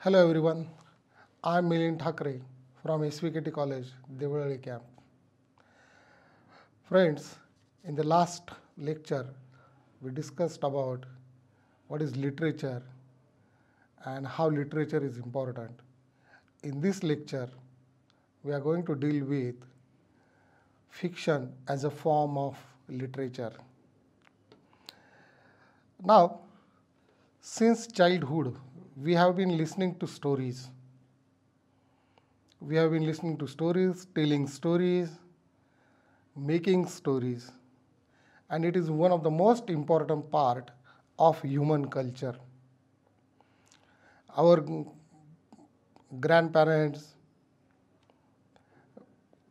Hello everyone, I am Milind Thakre from SVKT College, Devalari Camp. Friends, in the last lecture, we discussed about what is literature and how literature is important. In this lecture, we are going to deal with fiction as a form of literature. Now, since childhood, we have been listening to stories. We have been listening to stories, telling stories, making stories. And it is one of the most important part of human culture. Our grandparents,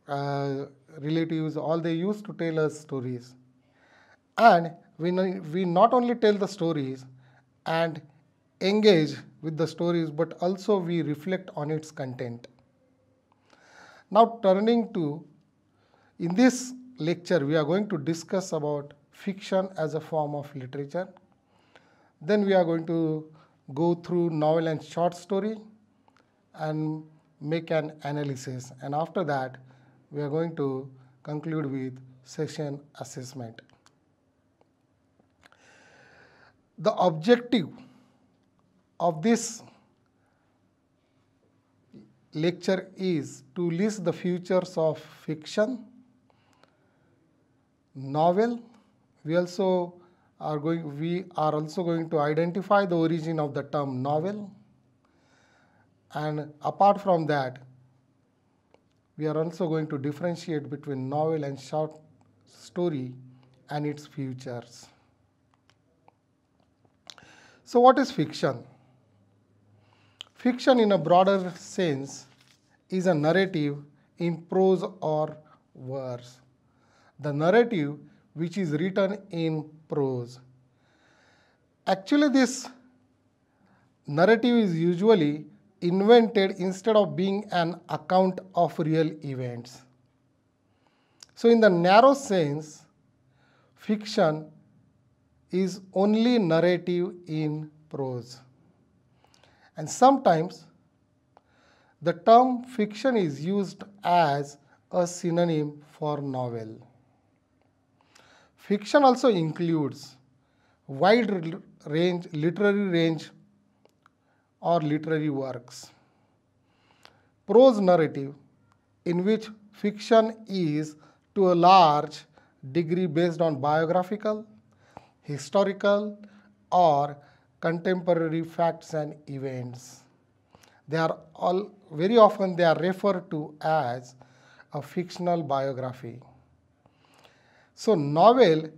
uh, relatives, all they used to tell us stories. And we, we not only tell the stories and engage with the stories but also we reflect on its content. Now turning to, in this lecture we are going to discuss about fiction as a form of literature. Then we are going to go through novel and short story and make an analysis and after that we are going to conclude with session assessment. The objective of this lecture is to list the features of fiction, novel. We also are going we are also going to identify the origin of the term novel and apart from that we are also going to differentiate between novel and short story and its features. So what is fiction? Fiction in a broader sense is a narrative in prose or verse. The narrative which is written in prose. Actually this narrative is usually invented instead of being an account of real events. So in the narrow sense, fiction is only narrative in prose. And sometimes the term fiction is used as a synonym for novel. Fiction also includes wide range, literary range or literary works. Prose narrative in which fiction is to a large degree based on biographical, historical or contemporary facts and events. They are all very often they are referred to as a fictional biography. So novel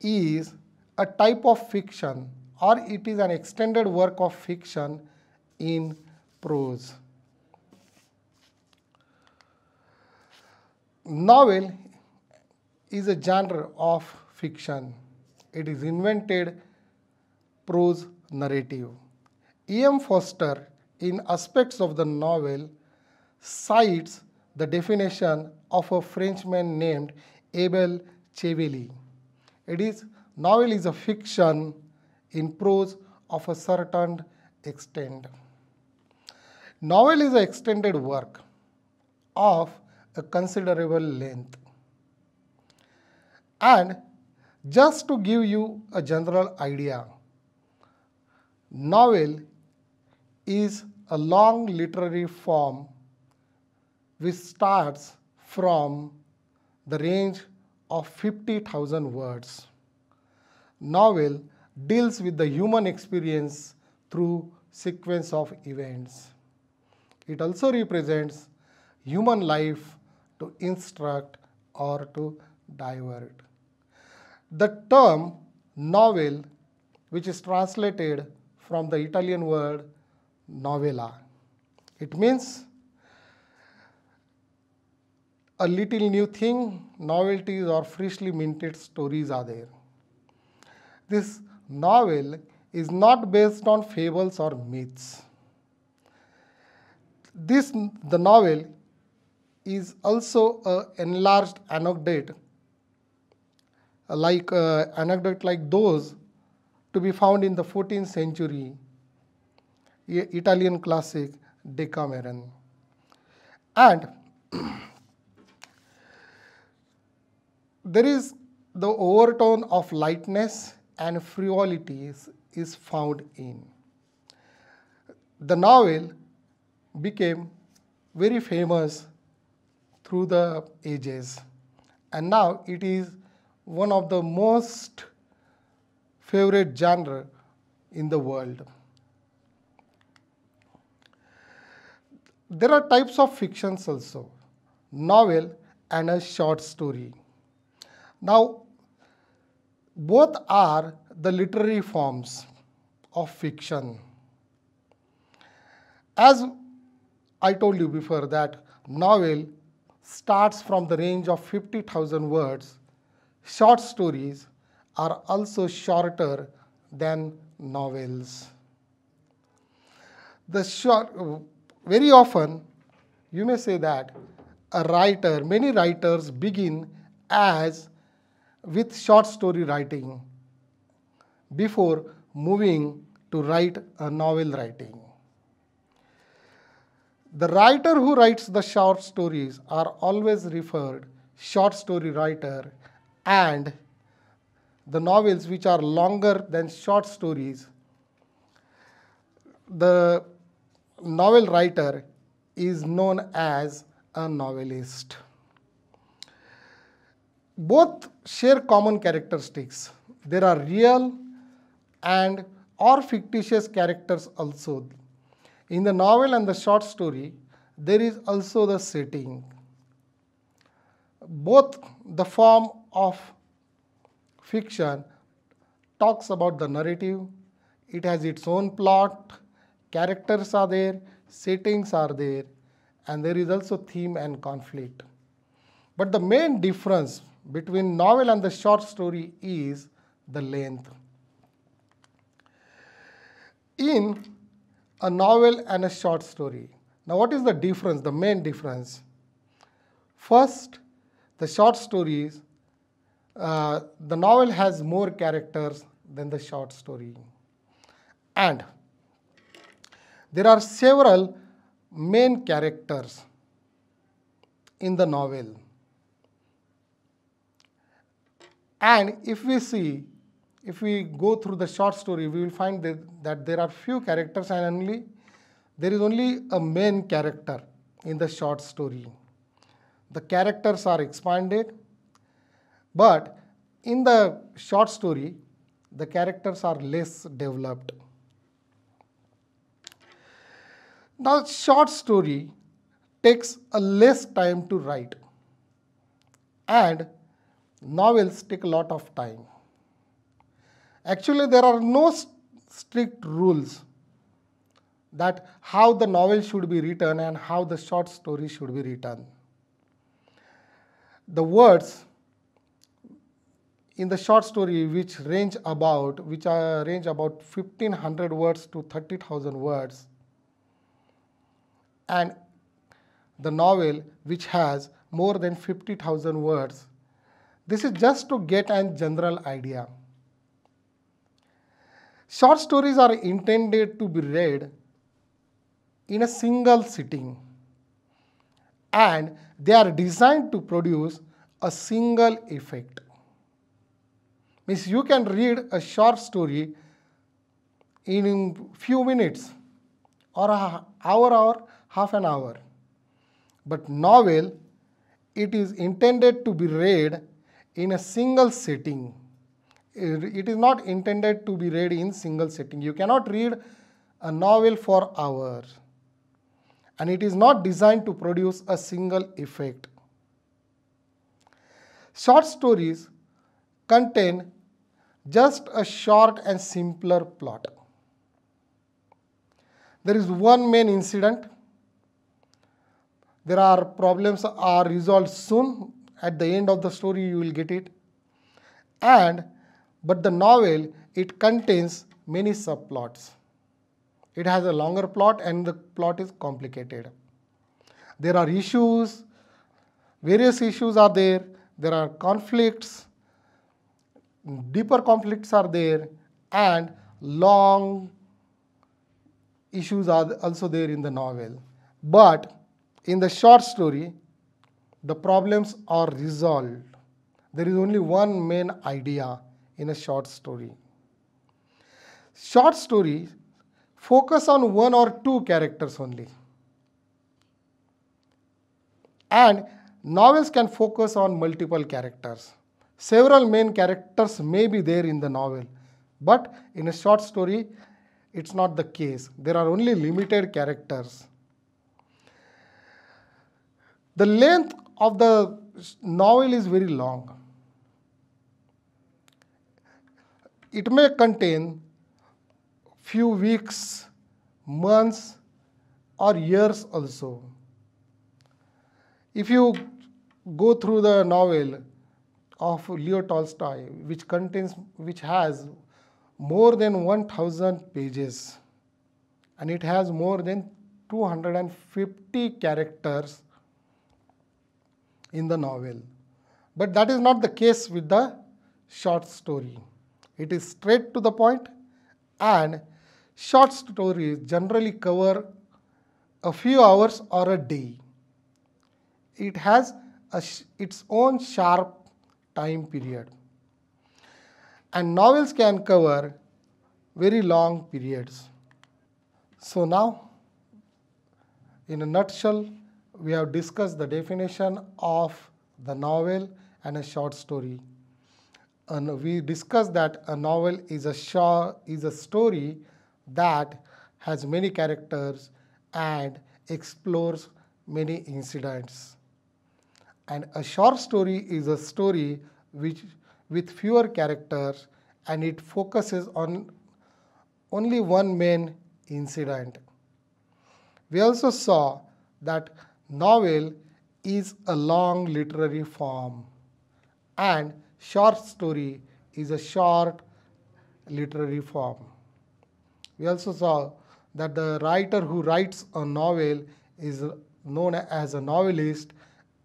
is a type of fiction or it is an extended work of fiction in prose. Novel is a genre of fiction. It is invented prose narrative. E. M. Foster, in aspects of the novel, cites the definition of a Frenchman named Abel Chevilly. It is novel is a fiction in prose of a certain extent. Novel is an extended work of a considerable length. And just to give you a general idea, Novel is a long literary form which starts from the range of 50,000 words. Novel deals with the human experience through sequence of events. It also represents human life to instruct or to divert. The term novel which is translated from the Italian word novella. It means a little new thing, novelties or freshly minted stories are there. This novel is not based on fables or myths. This the novel is also a enlarged anecdote like uh, anecdote like those to be found in the 14th century Italian classic Decameron. And there is the overtone of lightness and frivolity is, is found in. The novel became very famous through the ages and now it is one of the most favorite genre in the world. There are types of fictions also, novel and a short story. Now, both are the literary forms of fiction. As I told you before that novel starts from the range of 50,000 words, short stories are also shorter than novels. The short, very often, you may say that a writer, many writers begin as with short story writing before moving to write a novel writing. The writer who writes the short stories are always referred short story writer and the novels which are longer than short stories. The novel writer is known as a novelist. Both share common characteristics. There are real and or fictitious characters also. In the novel and the short story, there is also the setting. Both the form of fiction talks about the narrative. It has its own plot, characters are there, settings are there, and there is also theme and conflict. But the main difference between novel and the short story is the length. In a novel and a short story, now what is the difference, the main difference? First, the short stories uh, the novel has more characters than the short story. And there are several main characters in the novel. And if we see, if we go through the short story, we will find that, that there are few characters and only there is only a main character in the short story. The characters are expanded but in the short story, the characters are less developed. Now, short story takes a less time to write and novels take a lot of time. Actually, there are no st strict rules that how the novel should be written and how the short story should be written. The words in the short story which range about which are uh, range about 1500 words to 30000 words and the novel which has more than 50000 words this is just to get a general idea short stories are intended to be read in a single sitting and they are designed to produce a single effect means you can read a short story in few minutes or a hour or half an hour. But novel, it is intended to be read in a single sitting. It is not intended to be read in single sitting. You cannot read a novel for hours. And it is not designed to produce a single effect. Short stories contain just a short and simpler plot. There is one main incident. There are problems are resolved soon. At the end of the story, you will get it. And but the novel it contains many subplots. It has a longer plot and the plot is complicated. There are issues, various issues are there, there are conflicts, deeper conflicts are there and long issues are also there in the novel. But in the short story, the problems are resolved. There is only one main idea in a short story. Short stories focus on one or two characters only. And novels can focus on multiple characters. Several main characters may be there in the novel, but in a short story, it's not the case. There are only limited characters. The length of the novel is very long. It may contain few weeks, months or years also. If you go through the novel, of Leo Tolstoy, which contains, which has more than 1000 pages and it has more than 250 characters in the novel. But that is not the case with the short story. It is straight to the point and short stories generally cover a few hours or a day. It has its own sharp time period. And novels can cover very long periods. So now, in a nutshell, we have discussed the definition of the novel and a short story. And we discussed that a novel is a short, is a story that has many characters and explores many incidents. And a short story is a story which with fewer characters and it focuses on only one main incident. We also saw that novel is a long literary form and short story is a short literary form. We also saw that the writer who writes a novel is known as a novelist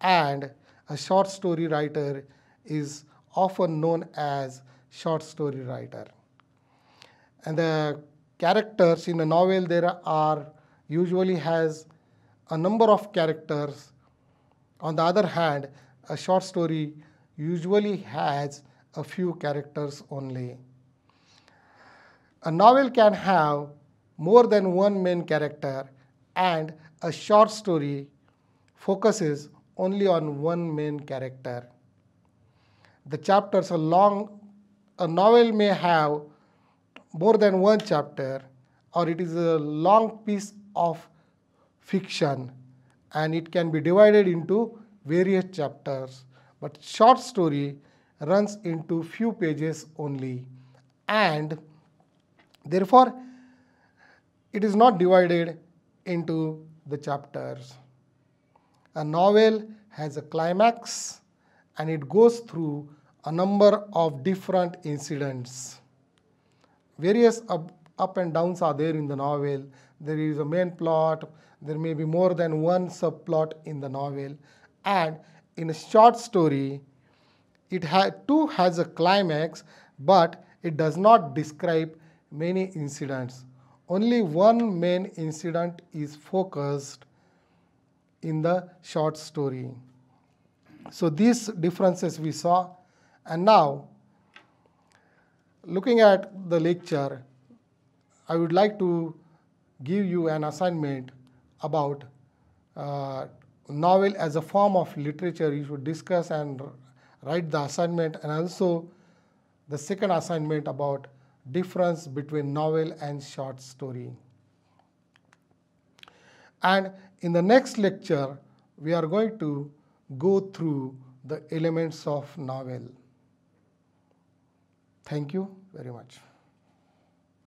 and a short story writer is often known as short story writer. And the characters in a novel there are usually has a number of characters. On the other hand, a short story usually has a few characters only. A novel can have more than one main character and a short story focuses only on one main character. The chapters are long. A novel may have more than one chapter or it is a long piece of fiction and it can be divided into various chapters. But short story runs into few pages only and therefore it is not divided into the chapters. A novel has a climax and it goes through a number of different incidents. Various up, up and downs are there in the novel. There is a main plot, there may be more than one subplot in the novel. And in a short story, it ha too has a climax, but it does not describe many incidents. Only one main incident is focused in the short story. So these differences we saw and now looking at the lecture I would like to give you an assignment about uh, novel as a form of literature you should discuss and write the assignment and also the second assignment about difference between novel and short story. And in the next lecture, we are going to go through the elements of novel. Thank you very much.